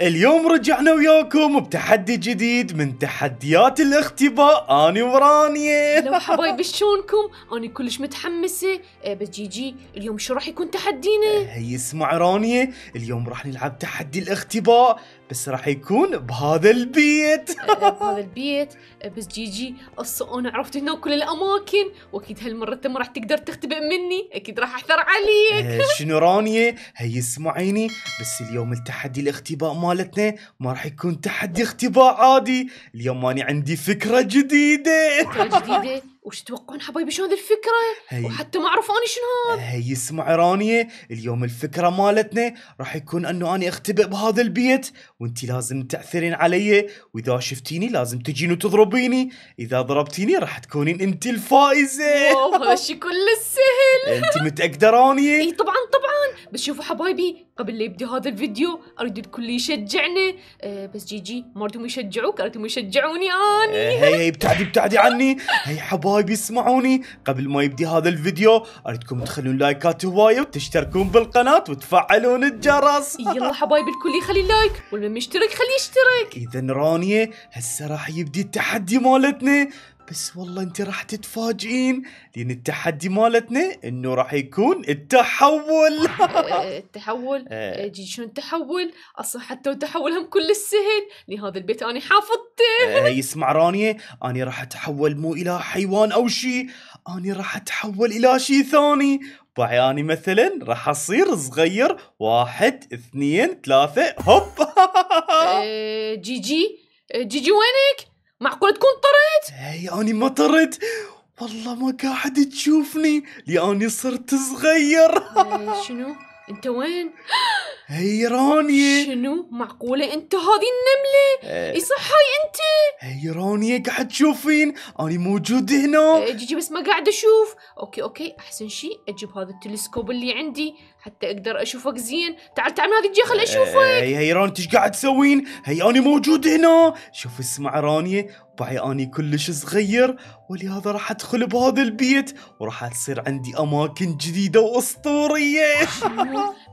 اليوم رجعنا وياكم بتحدي جديد من تحديات الاختباء اني ورانيا لو حبايبي شلونكم انا كلش متحمسه إيه، بس جي جي اليوم شو راح يكون تحدينا إيه، هي اسمع رانيا اليوم راح نلعب تحدي الاختباء بس راح يكون بهذا البيت بهذا البيت بس جيجي جي قصة أنا عرفت هنا كل الأماكن وأكيد هالمرة أنت ما راح تقدر تختبئ مني أكيد راح أحثر عليك إيه، شنو رانيا هي اسمعيني بس اليوم التحدي الاختباء مالتنا ما راح يكون تحدي اختباء عادي اليوم أنا عندي فكرة جديدة فكرة جديدة وش تتوقعون حبايبي شنو ذي الفكره؟ هي. وحتى ما اعرف اني شنو هذا هي اسمع رانيا اليوم الفكره مالتنا راح يكون انه اني اختبئ بهذا البيت وانت لازم تعثرين علي واذا شفتيني لازم تجين وتضربيني اذا ضربتيني راح تكونين انت الفائزه واو هالشي كله سهل انت متاكده رانيا اي طبعا بس شوفوا حبايبي قبل لا يبدي هذا الفيديو اريد الكل يشجعنا آه، بس جيجي جي ما ردهم يشجعوك ردهم يشجعوني اني إيه، هي هي ابتعدي ابتعدي عني هي حبايبي اسمعوني قبل ما يبدي هذا الفيديو اريدكم تخلون لايكات هوايه وتشتركون بالقناه وتفعلون الجرس يلا حبايبي الكل يخلي لايك واللي مشترك خليه يشترك اذا رانيا هسه راح يبدي التحدي مالتنا بس والله انت راح تتفاجئين لان التحدي مالتنا انه راح يكون التحول التحول إيه، آه. إيه، جي شنو التحول اصلا حتى التحول هم كل السهل لهذا البيت انا حافظته آه، اسمع رانيا انا راح اتحول مو الى حيوان او شيء انا راح اتحول الى شيء ثاني بعياني مثلا راح اصير صغير واحد اثنين ثلاثة هوب إيه، جي جي جي جي وينك؟ معقول تكون طرت؟ اي اني ما طرت والله ما قاعد تشوفني لاني صرت صغير إيه، شنو؟ انت وين؟ هي إيه، رانيا شنو؟ معقولة انت هذه النملة؟ اي إيه، صح هاي انت؟ هي رانيا قاعد تشوفين انا موجود هنا جيجي بس ما قاعد اشوف اوكي اوكي احسن شيء اجيب هذا التلسكوب اللي عندي حتى اقدر اشوفك زين تعال تعال من هذه الجهه خل اشوفك هي إيه، إيه، هي راني ايش قاعد تسوين هي انا موجود هنا شوف اسمع رانيا بعي اني كلش صغير ولهذا راح ادخل بهذا البيت وراح تصير عندي اماكن جديده واسطوريه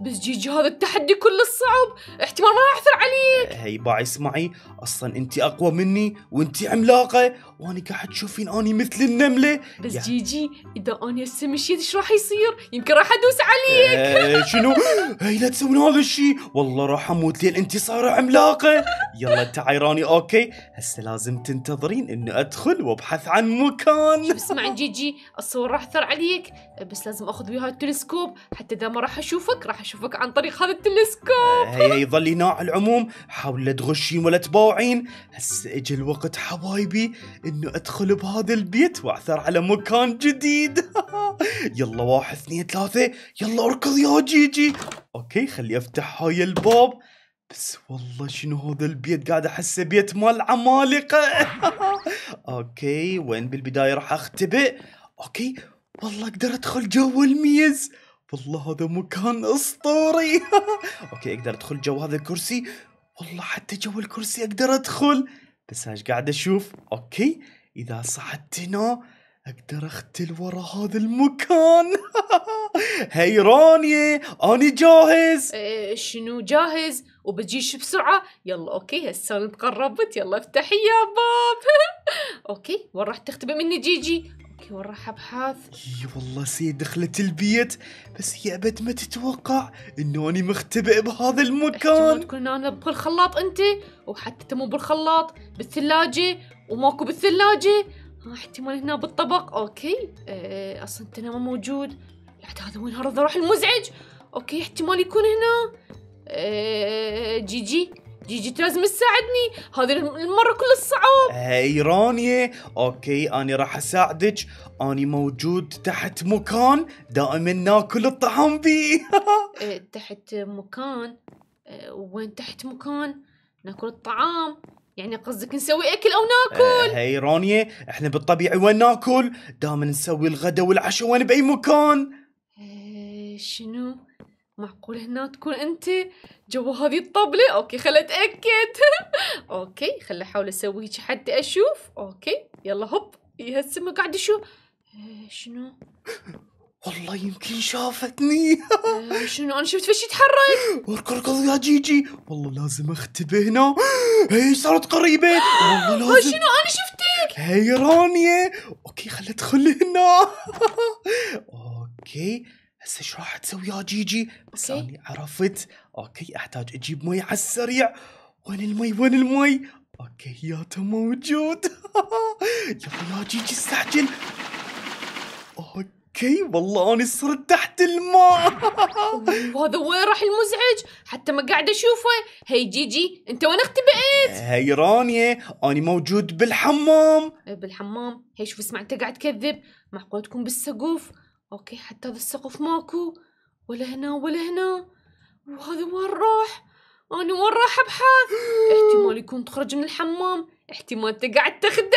بس جيجي هذا التحدي كله صعب احتمال ما راح اعثر عليك إيه، هي باعي اسمعي اصلا انت اقوى مني وانت عملاقه واني قاعد تشوفين اني مثل النمله بس يعني... جيجي اذا اني هسه مشيت ايش راح يصير؟ يمكن راح ادوس عليك آه شنو؟ هي لا تسوين هذا الشيء والله راح اموت لين انت صايره عملاقه يلا راني اوكي هسه لازم تنتظرين اني ادخل وابحث عن مكان اسمع جيجي الصور راح اثر عليك بس لازم اخذ وياها التلسكوب حتى اذا ما راح اشوفك راح اشوفك عن طريق هذا التلسكوب إيه، هي هي ظلي على العموم حاولي لا تغشين ولا تباوعين هسه اجى الوقت حبايبي انه ادخل بهذا البيت واعثر على مكان جديد يلا واحد اثنين ثلاثة يلا اركض يا جيجي اوكي خلي افتح هاي الباب بس والله شنو هذا البيت قاعد احسه بيت مال عمالقة اوكي وين بالبداية راح اختبئ اوكي والله اقدر ادخل جو الميز والله هذا مكان اسطوري اوكي اقدر ادخل جو هذا الكرسي والله حتى جو الكرسي اقدر ادخل بس انا قاعد اشوف اوكي اذا صعدت هنا اقدر اختل ورا هذا المكان هاي رانيا انا جاهز إيه، إيه، إيه، شنو جاهز وبجيش بسرعه يلا اوكي هسه انا تقربت يلا افتحي يا باب اوكي وين راح تختبئ مني جيجي وين راح ابحث؟ اي والله سيد دخلت البيت بس هي ابد ما تتوقع انه اني مختبئ بهذا المكان تكون انا بالخلاط انت وحتى انت مو بالخلاط بالثلاجه وماكو بالثلاجه احتمال آه، هنا بالطبق اوكي أه اصلا انت ما موجود بعد هذا وين هذا راح المزعج اوكي احتمال يكون هنا أه جي جي جيجي لازم تساعدني هذه المرة كل الصعوب هاي رانيا اوكي اني راح اساعدك اني موجود تحت مكان دائما ناكل الطعام بيه إيه، تحت مكان إيه، وين تحت مكان ناكل الطعام يعني قصدك نسوي اكل او ناكل إيه، هاي رانيا احنا بالطبيعي وين ناكل دائما نسوي الغداء والعشاء وين باي مكان شنو معقول هنا تكون انت جوا هذه الطبلة اوكي خل اتأكد اوكي خل احاول اسوي هيك حتى اشوف اوكي يلا هوب هسه قاعد اشوف إيه، شنو والله يمكن شافتني إيه، شنو انا شفت فشي يتحرك اركض اركض يا جيجي والله لازم اختبئ هنا هي صارت قريبه والله لازم شنو انا شفتك هي رانيا اوكي خل ادخل هنا اوكي هسه شو راح تسوي يا جيجي؟ بس okay. اني عرفت أوكي أحتاج أجيب مي على السريع وين المي وين المي؟ أوكي تو موجود يلا يا جيجي استعجل اوكي والله انا صرت تحت الماء وهذا وين راح المزعج حتى ما قاعد اشوفه هي جيجي انت وين اختبئت هي رانيا انا موجود بالحمام بالحمام هي شوف اسمع انت قاعد تكذب معقول تكون بالسقوف اوكي حتى هذا السقف ماكو ولا هنا ولا هنا وهذا وين راح انا وين راح ابحث احتمال يكون تخرج من الحمام احتمال تقعد تخدعني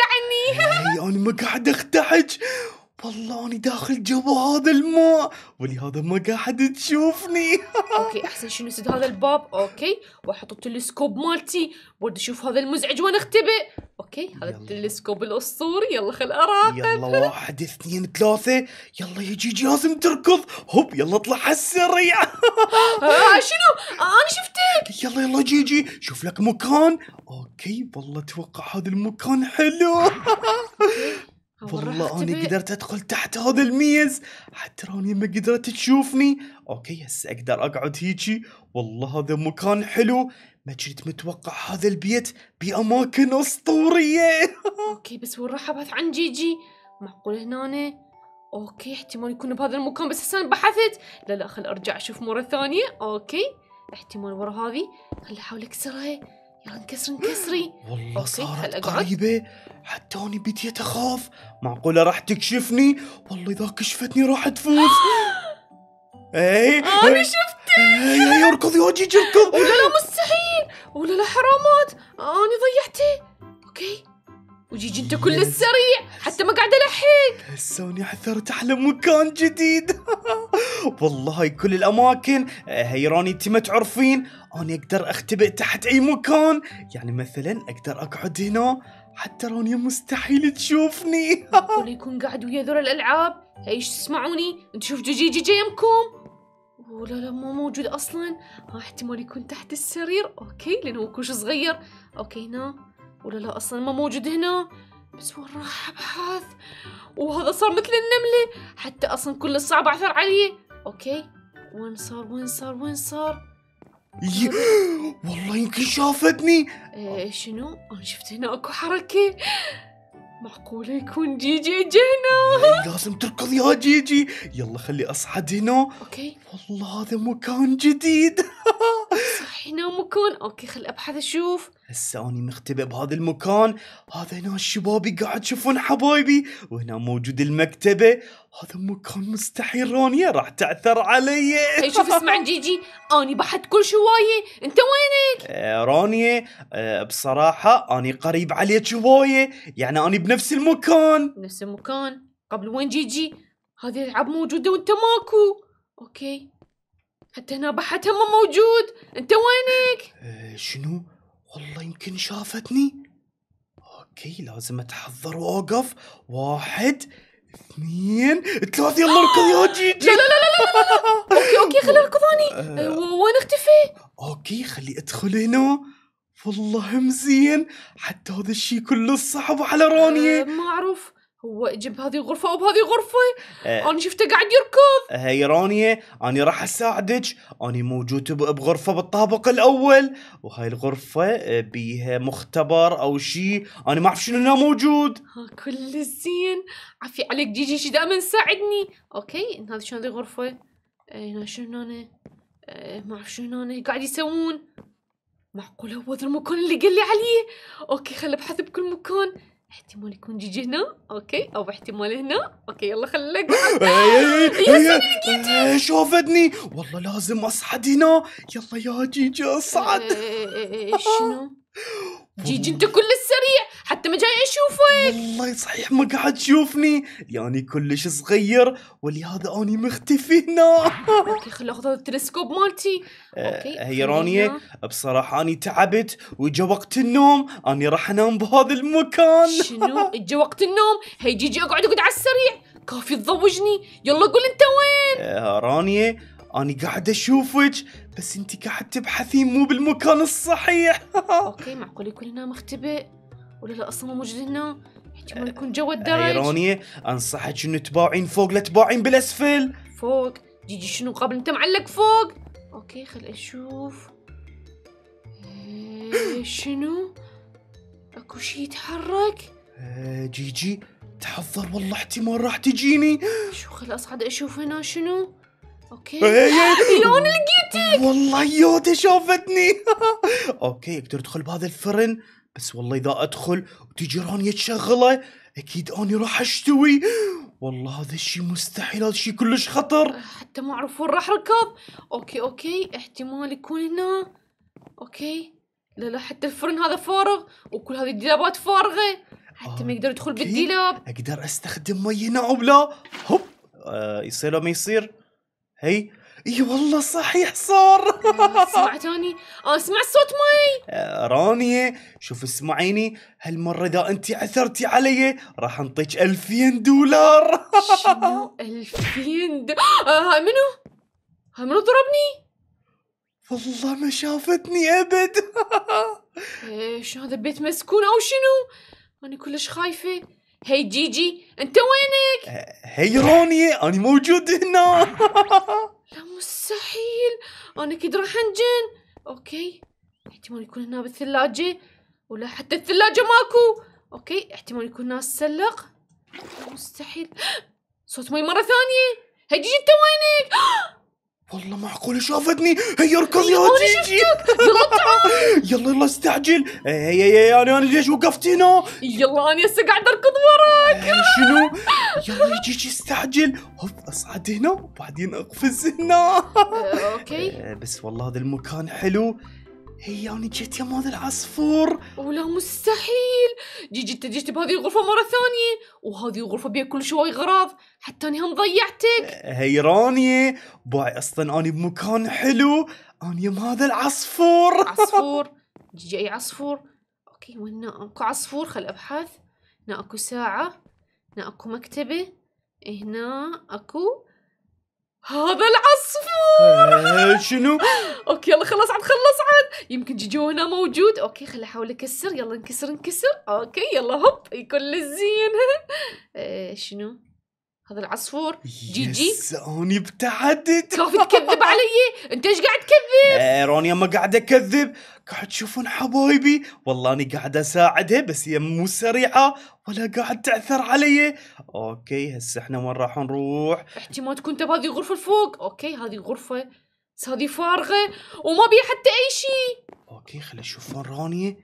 تخدعني انا ما قاعد اخدعك والله اني داخل جوا هذا الماء ولهذا ما قاعد تشوفني اوكي احسن شنو سد هذا الباب اوكي واحط التلسكوب مالتي برد اشوف هذا المزعج وانا اختبئ اوكي هذا التلسكوب الاسطوري يلا خل اراقب يلا واحد اثنين ثلاثة يلا يجي لازم تركض هوب يلا اطلع على السريع آه،, آه شنو آه، انا شفتك يلا يلا جيجي شوف لك مكان اوكي والله اتوقع هذا المكان حلو والله اني قدرت ادخل تحت هذا الميز حتى راني ما قدرت تشوفني اوكي هسه اقدر اقعد هيجي والله هذا مكان حلو ما كنت متوقع هذا البيت باماكن اسطوريه اوكي بس وين راح ابحث عن جيجي جي. معقول هنا اوكي احتمال يكون بهذا المكان بس هسه بحثت لا لا خل ارجع اشوف مره ثانيه اوكي احتمال ورا هذه خل احاول اكسرها انكسري آه، انكسري والله صارت قريبة حتى هوني بديت أخاف معقولة راح تكشفني والله إذا كشفتني راح تفوز اي إيه. آه، أنا إيه. شفتك اي اركضي وجهك اركض ولا لا مستحيل ولا لا حرامات آه، أنا ضيعتي أوكي انت كل السريع حتى ما قاعد الحق هسوني عثرت على مكان جديد والله كل الاماكن آه، هيراني انت ما تعرفين انا اقدر اختبئ تحت اي مكان يعني مثلا اقدر اقعد هنا حتى راني مستحيل تشوفني ولا يكون قاعد ويا ذول الالعاب ايش تسمعوني انت تشوف جيجي جي يمكم ولا لا مو موجود اصلا احتمال يكون تحت السرير اوكي لانه هو كوش صغير اوكي هنا ولا لا اصلا ما موجود هنا بس وين راح ابحث وهذا صار مثل النمله حتى اصلا كل الصعب عثر عليه اوكي وين صار وين صار وين صار والله يمكن شافتني إيه شنو انا شفت هنا اكو حركه معقوله يكون جيجي اجى هنا إيه، لازم تركض يا جيجي يلا خلي اصعد هنا اوكي والله هذا مكان جديد صح هنا مكان اوكي خل ابحث اشوف هسه اني مختبئ بهذا المكان هذا هنا شبابي قاعد يشوفون حبايبي وهنا موجود المكتبه هذا مكان مستحيل رانيا راح تعثر علي إيه، شوف اسمع جيجي اني بحد كل شوايه انت وينك آه رانيا آه بصراحه اني قريب عليك شوايه يعني اني بنفس المكان نفس المكان قبل وين جيجي هذه العاب موجوده وانت ماكو اوكي حتى هنا بحتها هم موجود انت وينك أه شنو والله يمكن شافتني اوكي لازم اتحضر واوقف واحد اثنين ثلاثة يلا اركض يا آه! جيجي لا لا لا لا, لا, اوكي اوكي خلي اركضاني اني آه. وين اختفي؟ اوكي خلي ادخل هنا والله هم زين حتى هذا الشيء كله صعب على رانيا آه، ما اعرف هو جيب هذه الغرفة وبهذه الغرفة أه أنا شفته قاعد يركض هاي آه، رانيا أنا راح أساعدك أنا موجود بغرفة بالطابق الأول وهاي الغرفة آه، بيها مختبر أو شيء أنا ما أعرف شنو هنا موجود ها كل زين عفي عليك جيجي جي, دائما ساعدني أوكي هذه شنو هذه غرفة آه، هنا شنو هنا ما أعرف شنو هنا قاعد يسوون معقول هو ذا المكان اللي قال لي عليه أوكي خل أبحث بكل مكان احتمال يكون جيجي هنا اوكي او احتمال هنا اوكي يلا خلك شافتني والله لازم اصعد هنا يلا يا جيجي اصعد شنو جيجي انت كل السريع حتى ما جاي اشوفك والله صحيح ما قاعد تشوفني يعني كلش صغير ولهذا اني مختفي هنا اوكي خل اخذ التلسكوب مالتي آه، اوكي هي رانيا بصراحه اني تعبت وجا وقت النوم اني راح انام بهذا المكان شنو اجا وقت النوم هي جيجي اقعد اقعد على السريع كافي تضوجني يلا قول انت وين آه رانيا أنا قاعد أشوفك بس أنت قاعد تبحثين مو بالمكان الصحيح أوكي معقول يكون هنا مختبئ ولا لا اصلا مو هنا احتمال يعني آه، يكون جوا آه، الدرج ايرونيا انصحك انه تباعين فوق لا تباعين بالاسفل فوق جيجي شنو قبل انت معلق فوق اوكي خل اشوف إيه، شنو اكو شيء يتحرك آه، جيجي تحضر والله احتمال راح تجيني شو خل اصعد اشوف هنا شنو اوكي شلون إيه، إيه. لقيتك والله يوتي شافتني اوكي اقدر ادخل بهذا الفرن بس والله اذا ادخل وتجي رانيا تشغله اكيد اني راح اشتوي والله هذا الشيء مستحيل هذا الشيء كلش خطر حتى ما اعرف وين راح اركض اوكي اوكي احتمال يكون هنا اوكي لا لا حتى الفرن هذا فارغ وكل هذه الدلابات فارغه حتى ما يقدر يدخل بالديلاب اقدر استخدم مي هنا او لا هوب آه يصير ما يصير هي اي والله صحيح صار آه، سمعتوني؟ اسمع آه، صوت مي آه، رانيا شوف اسمعيني هالمرة إذا أنت عثرتي علي راح أنطيك 2000 دولار شنو 2000 دولار؟ هاي منو؟ هاي منو ضربني؟ والله ما شافتني أبد ايش هذا بيت مسكون أو شنو؟ أنا كلش خايفة هي جيجي أنت وينك؟ هي رانيا أنا موجود هنا لا مستحيل انا اكيد راح انجن اوكي احتمال يكون هنا بالثلاجة ولا حتى الثلاجة ماكو اوكي احتمال يكون هنا السلق مستحيل صوت مي مرة ثانية هيجي انت وينك والله معقول شافتني هي اركض يا أيوة، جيجي يلا يلا استعجل هي إيه، إيه، هي إيه، انا انا ليش وقفت هنا يلا انا هسه قاعد اركض وراك شنو يلا يا جيجي استعجل هوب اصعد هنا وبعدين اقفز هنا آه، اوكي بس والله هذا المكان حلو هي انا جيت يا مال العصفور ولا مستحيل جي جيت جيت بهذه الغرفة مرة ثانية وهذه الغرفة بيها كل شوي غراض حتى اني هم ضيعتك أه، هيرانية باي اصلا اني بمكان حلو اني يم هذا العصفور عصفور جي اي عصفور اوكي وين اكو عصفور خل ابحث هنا اكو ساعة هنا اكو مكتبة هنا اكو هذا العصفور شنو؟ اوكي يلا خلص عاد خلص عاد يمكن جيجو هنا موجود اوكي خلي احاول اكسر يلا انكسر انكسر اوكي يلا هوب يكون للزين إيه، شنو؟ هذا العصفور جي جي روني ابتعدت كوفي تكذب علي انت ايش قاعد تكذب ايه روني ما قاعد اكذب قاعد تشوفون حبايبي والله اني قاعد اساعدها بس هي مو سريعه ولا قاعد تعثر علي اوكي هسه احنا وين راح نروح احتمال تكون انت بهذه الغرفه الفوق اوكي هذه غرفه بس هذه فارغه وما بيها حتى اي شيء اوكي خلي اشوف رونيا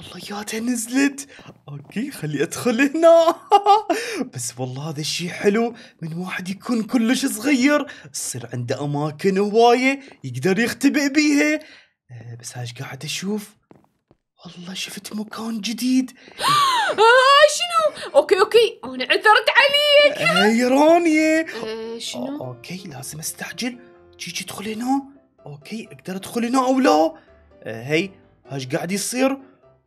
الله يا تنزلت اوكي خلي ادخل هنا بس والله هذا الشيء حلو من واحد يكون كلش صغير تصير عنده اماكن هوايه يقدر يختبئ بيها آه، بس ايش قاعد اشوف والله شفت مكان جديد آه شنو اوكي اوكي انا عثرت عليك هاي آه، رانيا آه شنو اوكي لازم استعجل جيجي ادخل هنا اوكي اقدر ادخل هنا او لا آه هي هاش قاعد يصير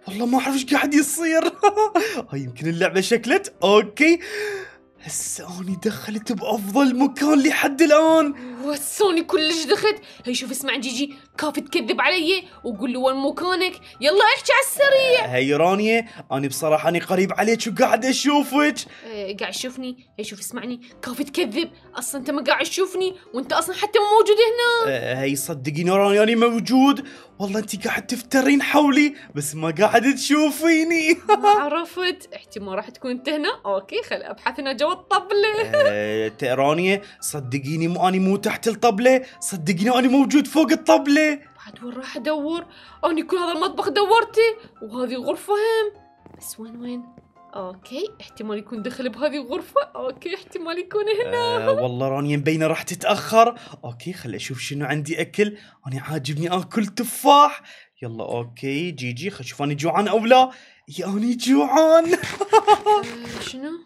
والله ما اعرف ايش قاعد يصير هاي آه، يمكن اللعبه شكلت اوكي هسه اني دخلت بافضل مكان لحد الان وصوني كلش دخت هي شوف اسمع جيجي كافي تكذب علي وقول له وين مكانك يلا احكي على السريع هي رانيا انا بصراحه انا قريب عليك وقاعد اشوفك أه قاعد تشوفني هي شوف اسمعني كافي تكذب اصلا انت ما قاعد تشوفني وانت اصلا حتى مو موجود هنا أه هي صدقيني رانيا انا موجود والله انت قاعد تفترين حولي بس ما قاعد تشوفيني ما عرفت احتمال راح تكون انت هنا اوكي خل ابحث هنا جوا الطبله أه رانيا صدقيني مو اني مو تحت الطبلة صدقني أنا موجود فوق الطبلة بعد وين راح أدور أنا كل هذا المطبخ دورتي وهذه الغرفة هم بس وين وين اوكي احتمال يكون دخل بهذه الغرفة اوكي احتمال يكون هنا آه والله رانيا مبينة راح تتأخر اوكي خل اشوف شنو عندي اكل انا عاجبني اكل تفاح يلا اوكي جي, جي. خل اشوف انا جوعان او لا يا اني جوعان آه شنو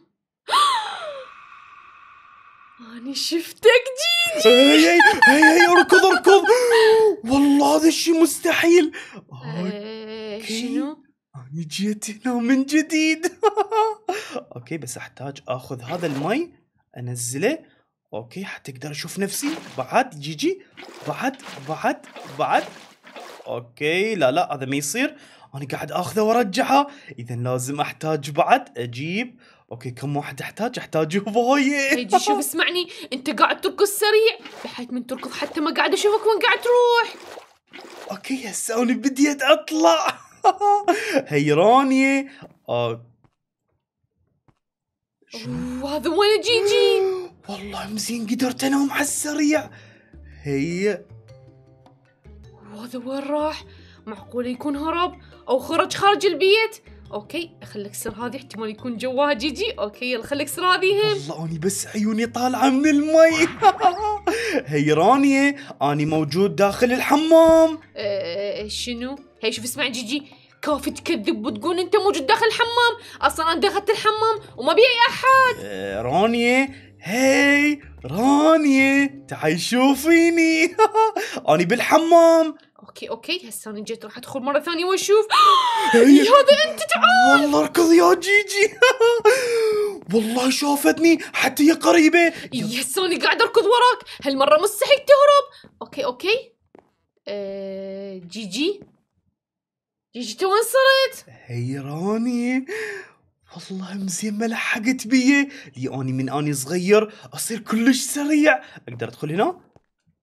أنا شفتك جيجي هي هي هي اركض اركض والله هذا الشيء مستحيل أوكي. شنو؟ أنا جيت هنا من جديد أوكي بس أحتاج آخذ هذا المي أنزله أوكي حتقدر أشوف نفسي بعد جيجي بعد بعد بعد أوكي لا لا هذا ما يصير أنا قاعد آخذه وأرجعه إذا لازم أحتاج بعد أجيب اوكي كم واحد احتاج احتاج هواية هيجي شوف اسمعني انت قاعد تركض سريع بحيث من تركض حتى ما قاعد اشوفك وين قاعد تروح اوكي هسه انا بديت اطلع حيراني آه. وهذا وين جيجي والله مزين قدرت انام على السريع هي وهذا وين راح معقول يكون هرب او خرج خارج البيت اوكي خليك سر هذه احتمال يكون جواها جيجي اوكي يلا خليك سر هذه هم والله اني بس عيوني طالعه من المي رانيا اني موجود داخل الحمام أه شنو هي شوف اسمع جيجي كافي تكذب وتقول انت موجود داخل الحمام اصلا انا دخلت الحمام وما اي احد أه رانيه هاي رانية تعي شوفيني أنا بالحمام اوكي اوكي هسه انا جيت راح ادخل مره ثانيه واشوف هذا انت تعال والله اركض يا جيجي والله شافتني حتى هي قريبه هسه انا قاعد اركض وراك هالمره مستحيل تهرب اوكي اوكي آه، جيجي جيجي تو وين صرت؟ هيراني والله مزين ما لحقت بي لي اني من اني صغير اصير كلش سريع اقدر ادخل هنا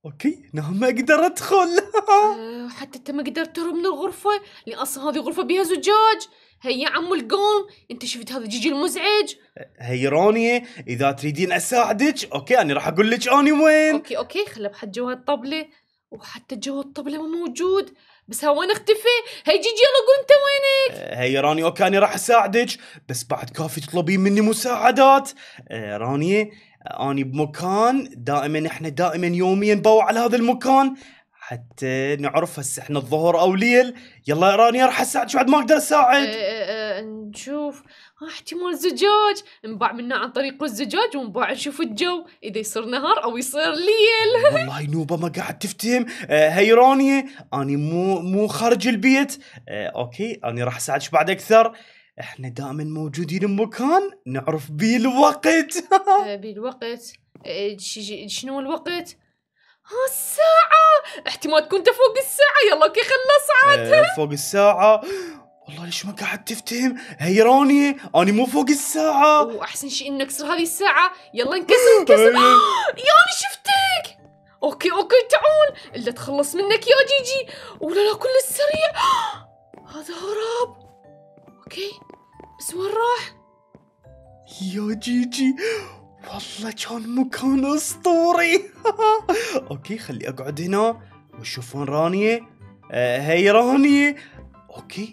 اوكي انا نعم، ما اقدر ادخل آه، حتى انت ما قدرت تهرب من الغرفه لان اصلا هذه غرفه بها زجاج هيا عمو القوم انت شفت هذا الجيجي المزعج هي رونيا اذا تريدين اساعدك اوكي انا راح اقول لك اني وين اوكي اوكي خلي بحط جوا الطبله وحتى جوا الطبله ما موجود بس ها وين اختفي؟ هي جيجي يلا قول انت وينك؟ هي آه، رانيا اوكي انا راح اساعدك بس بعد كافي تطلبين مني مساعدات آه، رانيا اني بمكان دائما احنا دائما يوميا بوع على هذا المكان حتى نعرف هسه احنا الظهر او ليل يلا راني راح اساعد شو بعد ما اقدر اساعد إيه، إيه، إيه، نشوف آه، احتمال زجاج نباع منا عن طريق الزجاج ونباع نشوف الجو اذا يصير نهار او يصير ليل والله نوبه ما قاعد تفتهم آه هي رانيا اني مو مو خارج البيت آه اوكي اني راح اساعدك بعد اكثر احنا دائما موجودين بمكان نعرف بيه الوقت أه، بيه الوقت أه، شنو الوقت؟ ها الساعة احتمال تكون فوق الساعة يلا اوكي خلص عاد أه، فوق الساعة والله ليش ما قاعد تفتهم هيراني انا مو فوق الساعة واحسن شيء انك كسر هذه الساعة يلا انكسر انكسر يا انا شفتك اوكي اوكي تعال الا تخلص منك يا جيجي ولا لا كل السريع هذا هرب اوكي بس وين راح؟ يا جيجي والله كان مكان اسطوري اوكي خلي اقعد هنا واشوف وين رانية آه هي رانية اوكي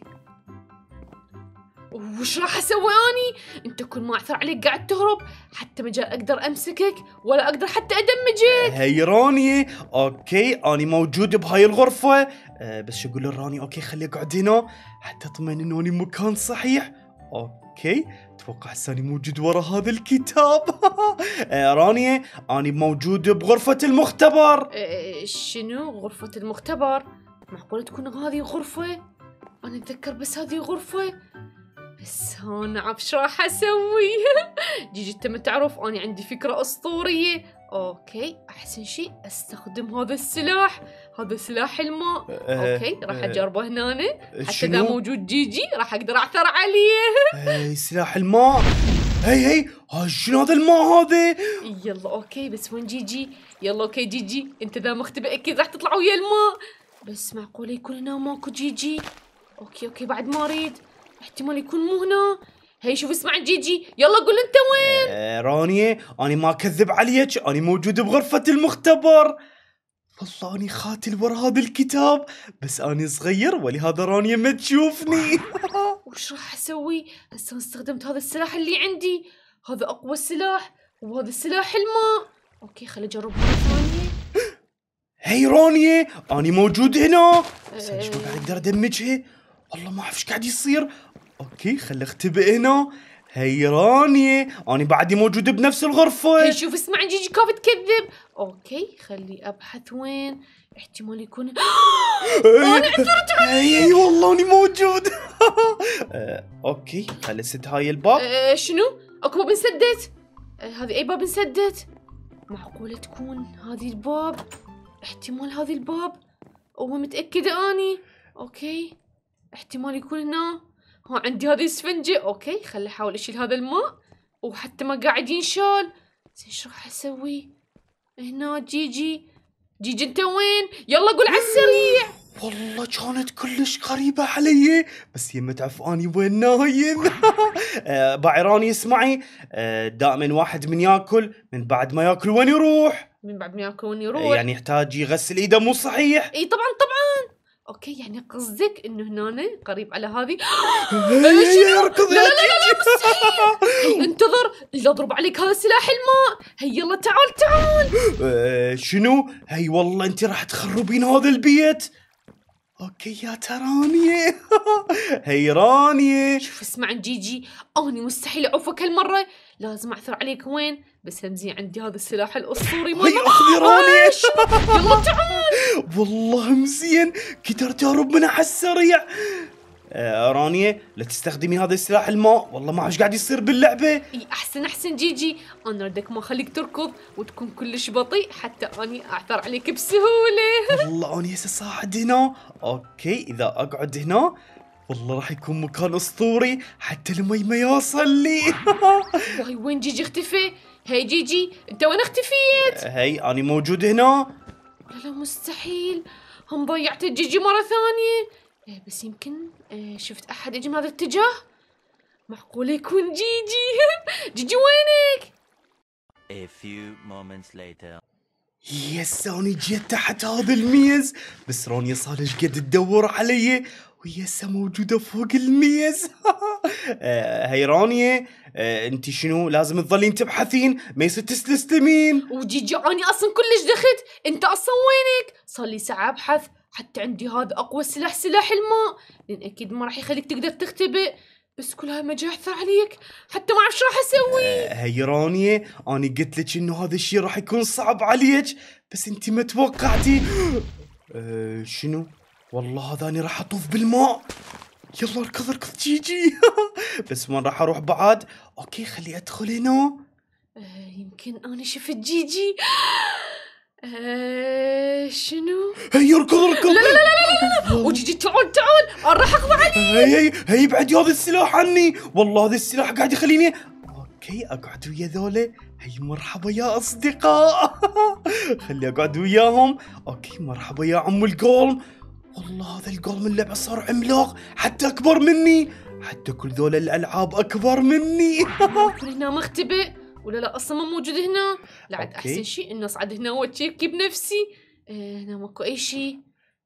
وش راح اسوي اني؟ انت كل ما اعثر عليك قاعد تهرب حتى ما اقدر امسكك ولا اقدر حتى ادمجك. هي رانية، اوكي اني موجود بهاي الغرفة، آه، بس شو يقول الراني اوكي خلي اقعد هنا حتى اطمن انه اني مكان صحيح اوكي اتوقع ساني موجود ورا هذا الكتاب آه، رانيا اني موجود بغرفه المختبر آه، شنو غرفه المختبر معقوله تكون هذه غرفه انا اتذكر بس هذه غرفه بس هون عف شو راح اسوي جيجي انت ما تعرف اني عندي فكره اسطوريه اوكي احسن شيء استخدم هذا السلاح هذا سلاح الماء أه، اوكي راح أه، اجربه هنا حتى اذا موجود جيجي جي راح اقدر اعثر عليه اي سلاح الماء هي هي شنو هذا الماء هذا يلا اوكي بس وين جيجي جي؟ يلا اوكي جيجي جي. انت ذا مختبئ اكيد راح تطلع ويا الماء بس معقوله يكون هنا ماكو جيجي اوكي اوكي بعد ما اريد احتمال يكون مو هنا هي شوف اسمع جيجي يلا قول انت وين آه رانيا اني ما اكذب عليك اني موجود بغرفه المختبر والله اني خاتل ورا هذا الكتاب بس اني صغير ولهذا رانيا ما تشوفني وش راح اسوي هسه استخدمت هذا السلاح اللي عندي هذا اقوى سلاح وهذا سلاح الماء اوكي خلي اجرب مره ثانيه هي رانيا اني موجود هنا آه. بس انا ما قاعد اقدر ادمجها والله ما اعرف ايش قاعد يصير اوكي خل اختبئ هنا هي رانيا انا بعدي موجوده بنفس الغرفه شوف اسمع جيجي كوف تكذب اوكي خلي ابحث وين احتمال يكون انا عثرت علي اي والله اني موجود أه، اوكي خل اسد هاي الباب أه، أه، شنو اكو باب انسدت هذه اي باب انسدت معقوله تكون هذه الباب احتمال هذه الباب متاكده اني اوكي احتمال يكون هنا ها عندي هذه السفنجة اوكي خلي احاول اشيل هذا الماء وحتى ما قاعد ينشال زين شو راح اسوي هنا جيجي جيجي جي انت وين يلا قول على السريع والله كانت كلش قريبة علي بس يما تعفاني وين نايم آه، بعراني اسمعي آه، دائما واحد من ياكل من بعد ما ياكل وين يروح من بعد ما ياكل وين يروح يعني يحتاج يغسل ايده مو صحيح اي طبعا طبعا اوكي يعني قصدك انه هنا قريب على هذه لا اركض لا لا لا مستحيل انتظر لا اضرب عليك هذا سلاح الماء هيا يلا تعال تعال إيه، شنو هي والله انت راح تخربين هذا البيت اوكي يا ترانية هي رانية شوف اسمع جيجي اني مستحيل اعوفك هالمرة لازم اعثر عليك وين بس همزي عندي هذا السلاح الاسطوري مال هي ايش يلا تعال والله همزين كتر اهرب من على السريع آه رانيا لا تستخدمي هذا السلاح الماء والله ما ايش قاعد يصير باللعبه اي احسن احسن جيجي جي. انا ردك ما اخليك تركض وتكون كلش بطيء حتى اني اعثر عليك بسهوله والله اني هسه صاعد هنا اوكي اذا اقعد هنا والله راح يكون مكان اسطوري حتى المي ما يوصل لي هاي وين جيجي اختفي؟ هاي جيجي انت وين اختفيت؟ هاي انا موجود هنا لا لا مستحيل هم ضيعت جيجي مرة ثانية إيه، بس يمكن إيه، شفت احد اجى من هذا الاتجاه معقول يكون جيجي جيجي وينك؟ A few moments later يس انا جيت تحت هذا الميز بس روني صار ايش قد تدور علي ويسا موجوده فوق الميز هيرانيه آه، آه، انت شنو لازم تظلين تبحثين ما يصير تستسلمين جعاني اصلا كلش دخت انت اصلا وينك صار لي ساعه ابحث حتى عندي هذا اقوى سلاح سلاح الماء لان اكيد ما راح يخليك تقدر تختبئ بس كل هاي مجاعة عليك حتى ما اعرف شو راح اسوي هي آه، انا قلت لك انه هذا الشيء راح يكون صعب عليك بس انت ما توقعتي أه شنو والله هذاني راح اطوف بالماء يلا اركض اركض جي جي بس وين راح اروح بعد اوكي خلي ادخل هنا آه، يمكن انا شفت جي جي آه، شنو؟ هي اركض اركض لا لا لا لا لا, وجي وجيجي تعال تعال راح اقضى عليك هي هي هي يا هذا السلاح عني والله هذا السلاح قاعد يخليني اوكي اقعد ويا ذولا هي مرحبا يا اصدقاء خلي اقعد وياهم اوكي مرحبا يا عم القولم الله هذا القلم اللعبه صار عملاق حتى اكبر مني حتى كل ذول الالعاب اكبر مني هنا مختبئ ولا لا اصلا ما موجود هنا لعد احسن شيء اني اصعد هنا وأتشيك بنفسي إيه، هنا ماكو اي شيء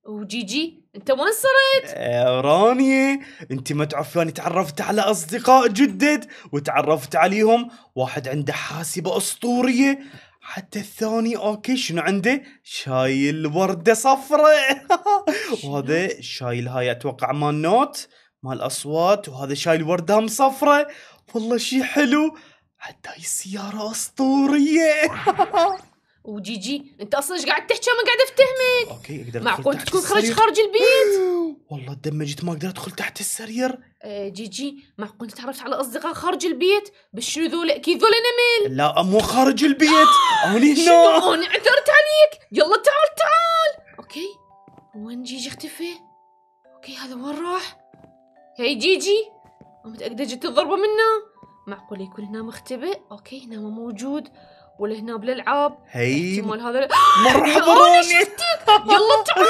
وجيجي انت وين صرت؟ آه رانيا انت ما تعرفين تعرفت على اصدقاء جدد وتعرفت عليهم واحد عنده حاسبه اسطوريه حتى الثاني اوكي شنو عنده؟ شايل ورده صفراء وهذا شايل هاي اتوقع مال نوت مال اصوات وهذا شايل ورده هم صفراء والله شي حلو حتى هاي السياره اسطوريه وجيجي انت اصلا ايش قاعد تحكي انا قاعد افتهمك اوكي اقدر معقول تكون خرجت خارج البيت والله دمجت ما اقدر ادخل تحت السرير آه جيجي معقول تعرفت على اصدقاء خارج البيت بس شو ذول اكيد ذول نمل لا مو خارج البيت اولي هنا شلون عثرت عليك يلا تعال تعال اوكي وين جيجي اختفى اوكي هذا وين راح هي جيجي متأكدة جت الضربة منه معقول يكون هنا مختبئ اوكي هنا ما موجود والهنا بالالعاب هي احتمال هذا مرحبا راني يلا تعال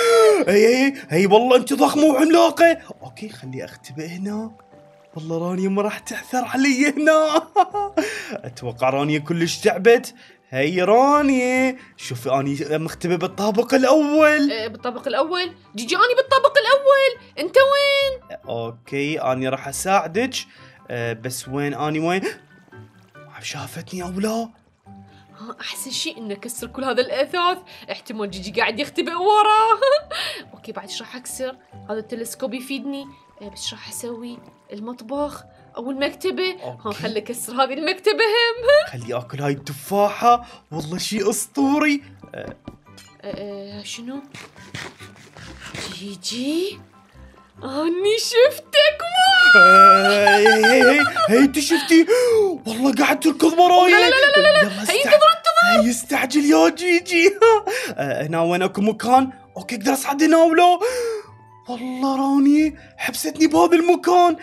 هي هي هي والله انت ضخمه وعملاقه اوكي خلي اختبئ هنا والله رانيا ما راح تعثر علي هنا اتوقع رانيا كلش تعبت هي رانيا شوفي اني مختبئ بالطابق الاول أه بالطابق الاول جيجي اني بالطابق الاول انت وين اوكي اني راح اساعدك أه بس وين اني وين شافتني او لا آه، احسن شيء انه اكسر كل هذا الاثاث احتمال جيجي قاعد يختبئ وراه اوكي بعد ايش راح اكسر هذا التلسكوب يفيدني آه، بس راح اسوي المطبخ او المكتبه ها خلي اكسر هذه المكتبه هم خلي اكل هاي التفاحه والله شيء اسطوري أه. أه شنو جيجي اني شفتك مو هي هي هي انت شفتي والله قاعد تركض وراي لا لا لا لا لا هي انتظر انتظر يستعجل يا جيجي هنا وين اكو مكان اوكي اقدر اصعد هنا ولا والله راني حبستني بهذا المكان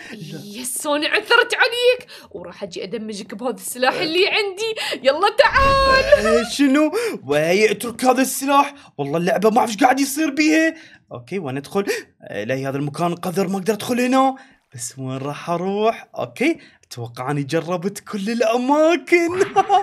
يس انا عثرت عليك وراح اجي ادمجك بهذا السلاح اللي عندي يلا تعال شنو وهي اترك هذا السلاح والله اللعبه ما اعرف ايش قاعد يصير بيها اوكي وندخل لا هذا المكان قذر ما اقدر ادخل هنا بس وين راح اروح؟ اوكي اتوقع اني جربت كل الاماكن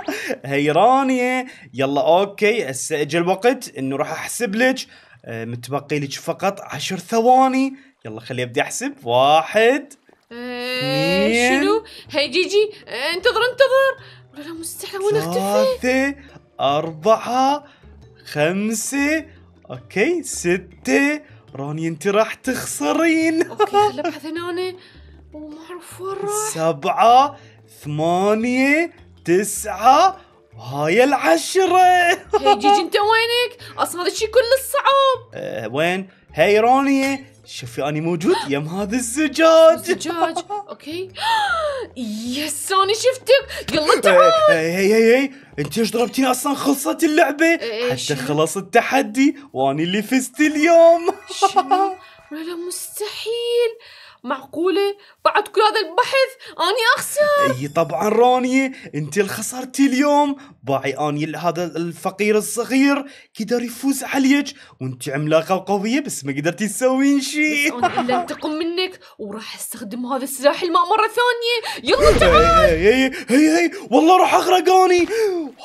هيرانيه يلا اوكي هسه اجى الوقت انه راح احسب لك آه، متبقي لك فقط عشر ثواني يلا خلي ابدي احسب واحد إيه، شنو؟ هي جيجي إيه، انتظر انتظر لا لا مستحيل وين اختفي؟ ثلاثة أربعة خمسة أوكي ستة روني انت راح تخسرين اوكي خلي ابحث هنا وما اعرف وين راح سبعة ثمانية تسعة وهاي العشرة هي جيجي انت وينك؟ اصلا هذا الشيء كله صعب أه وين؟ هاي روني شوفي اني موجود يم هذا الزجاج الزجاج أوكي يس أنا شفتك يلا إيه، تعال هي هي هي انت ايش ضربتيني اصلا خلصت اللعبه إيه، إيه، حتى خلص التحدي واني اللي فزت اليوم شنو؟ لا مستحيل معقولة بعد كل هذا البحث اني اخسر اي طبعا رانيا انت اللي خسرتي اليوم باعي اني هذا الفقير الصغير قدر يفوز عليك وانت عملاقه وقويه بس ما قدرتي تسوين شيء انا الا انتقم منك وراح استخدم هذا السلاح الماء مره ثانيه يلا تعال هي هي هي, هي. والله راح اغرق اني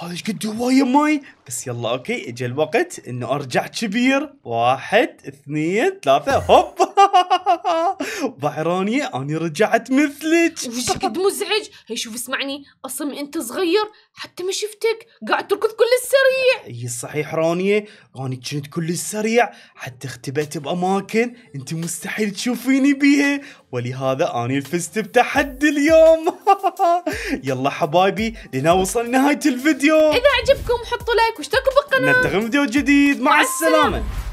هذا ايش قد هوايه ماي بس يلا اوكي اجى الوقت انه ارجع كبير واحد اثنين ثلاثه هوب بحرانية اني رجعت مثلك قد مزعج هي شوف اسمعني اصلا انت صغير حتى ما شفتك قاعد تركض كل السريع اي صحيح رانيا راني كنت كل السريع حتى اختبئت باماكن انت مستحيل تشوفيني بيها ولهذا اني فزت بتحدي اليوم يلا حبايبي لنا وصل نهايه الفيديو اذا عجبكم حطوا لايك واشتركوا بالقناه نلتقي فيديو جديد مع, مع السلامه, السلامة.